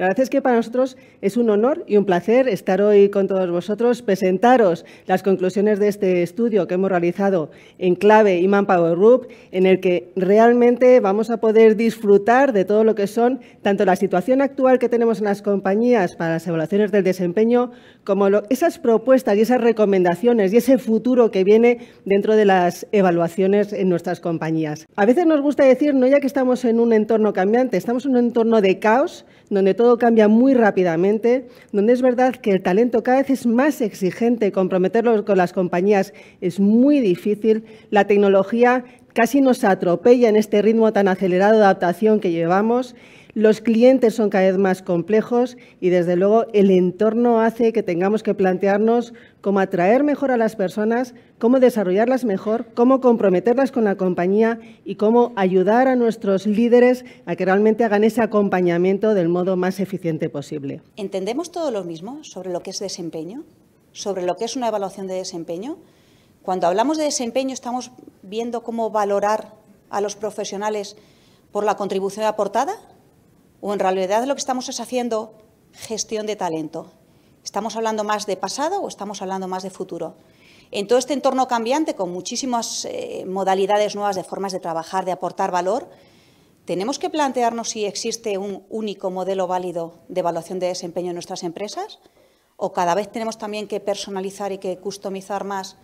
La verdad es que para nosotros es un honor y un placer estar hoy con todos vosotros, presentaros las conclusiones de este estudio que hemos realizado en Clave y Manpower Group, en el que realmente vamos a poder disfrutar de todo lo que son tanto la situación actual que tenemos en las compañías para las evaluaciones del desempeño, como esas propuestas y esas recomendaciones y ese futuro que viene dentro de las evaluaciones en nuestras compañías. A veces nos gusta decir, no ya que estamos en un entorno cambiante, estamos en un entorno de caos, donde todo cambia muy rápidamente, donde es verdad que el talento cada vez es más exigente, comprometerlo con las compañías es muy difícil, la tecnología Casi nos atropella en este ritmo tan acelerado de adaptación que llevamos. Los clientes son cada vez más complejos y, desde luego, el entorno hace que tengamos que plantearnos cómo atraer mejor a las personas, cómo desarrollarlas mejor, cómo comprometerlas con la compañía y cómo ayudar a nuestros líderes a que realmente hagan ese acompañamiento del modo más eficiente posible. ¿Entendemos todo lo mismo sobre lo que es desempeño? ¿Sobre lo que es una evaluación de desempeño? Cuando hablamos de desempeño estamos viendo cómo valorar a los profesionales por la contribución aportada? ¿O en realidad lo que estamos es haciendo gestión de talento? ¿Estamos hablando más de pasado o estamos hablando más de futuro? En todo este entorno cambiante, con muchísimas eh, modalidades nuevas de formas de trabajar, de aportar valor, tenemos que plantearnos si existe un único modelo válido de evaluación de desempeño en nuestras empresas o cada vez tenemos también que personalizar y que customizar más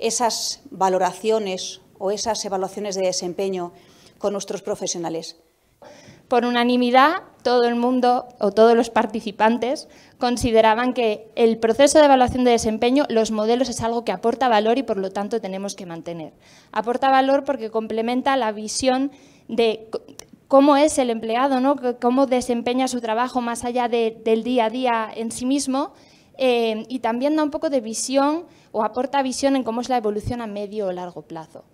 esas valoraciones o esas evaluaciones de desempeño con nuestros profesionales. Por unanimidad, todo el mundo o todos los participantes consideraban que el proceso de evaluación de desempeño, los modelos, es algo que aporta valor y por lo tanto tenemos que mantener. Aporta valor porque complementa la visión de cómo es el empleado, ¿no? cómo desempeña su trabajo más allá del día a día en sí mismo eh, y también da un poco de visión o aporta visión en cómo es la evolución a medio o largo plazo.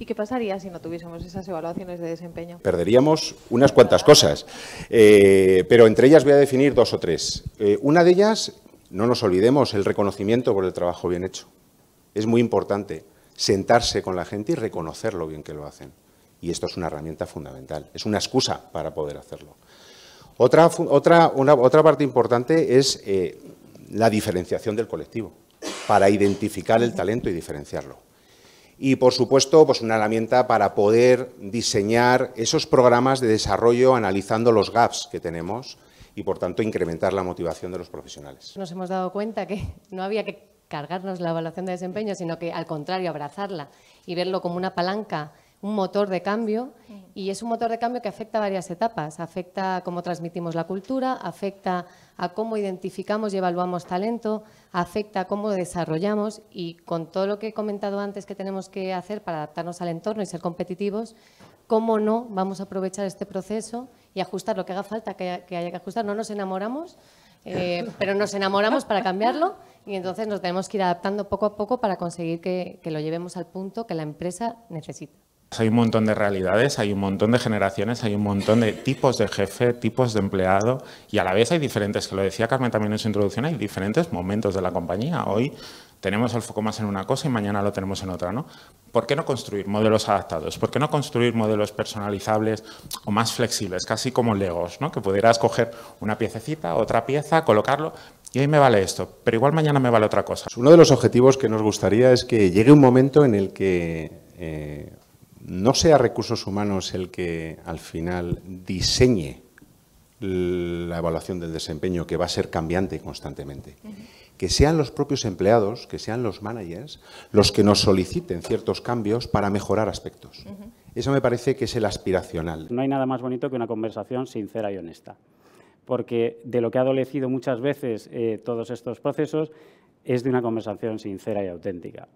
¿Y qué pasaría si no tuviésemos esas evaluaciones de desempeño? Perderíamos unas cuantas cosas, eh, pero entre ellas voy a definir dos o tres. Eh, una de ellas, no nos olvidemos, el reconocimiento por el trabajo bien hecho. Es muy importante sentarse con la gente y reconocer lo bien que lo hacen. Y esto es una herramienta fundamental, es una excusa para poder hacerlo. Otra, otra, otra parte importante es eh, la diferenciación del colectivo, para identificar el talento y diferenciarlo y, por supuesto, pues una herramienta para poder diseñar esos programas de desarrollo analizando los gaps que tenemos y, por tanto, incrementar la motivación de los profesionales. Nos hemos dado cuenta que no había que cargarnos la evaluación de desempeño, sino que, al contrario, abrazarla y verlo como una palanca un motor de cambio y mm. es un motor de cambio que afecta a varias etapas. Afecta a cómo transmitimos la cultura, afecta a cómo identificamos y evaluamos talento, afecta a cómo desarrollamos y con todo lo que he comentado antes que tenemos que hacer para adaptarnos al entorno y ser competitivos, cómo no vamos a aprovechar este proceso y ajustar lo que haga falta que haya que, ajustar. No nos enamoramos, eh, pero nos enamoramos para cambiarlo y entonces nos tenemos que ir adaptando poco a poco para conseguir que lo llevemos al punto que la empresa necesita. Pues hay un montón de realidades, hay un montón de generaciones, hay un montón de tipos de jefe, tipos de empleado y a la vez hay diferentes, que lo decía Carmen también en su introducción, hay diferentes momentos de la compañía. Hoy tenemos el foco más en una cosa y mañana lo tenemos en otra, ¿no? ¿Por qué no construir modelos adaptados? ¿Por qué no construir modelos personalizables o más flexibles, casi como Legos, ¿no? Que pudieras coger una piececita, otra pieza, colocarlo y hoy me vale esto, pero igual mañana me vale otra cosa. Uno de los objetivos que nos gustaría es que llegue un momento en el que eh, no sea recursos humanos el que al final diseñe la evaluación del desempeño, que va a ser cambiante constantemente. Que sean los propios empleados, que sean los managers, los que nos soliciten ciertos cambios para mejorar aspectos. Eso me parece que es el aspiracional. No hay nada más bonito que una conversación sincera y honesta. Porque de lo que ha adolecido muchas veces eh, todos estos procesos es de una conversación sincera y auténtica.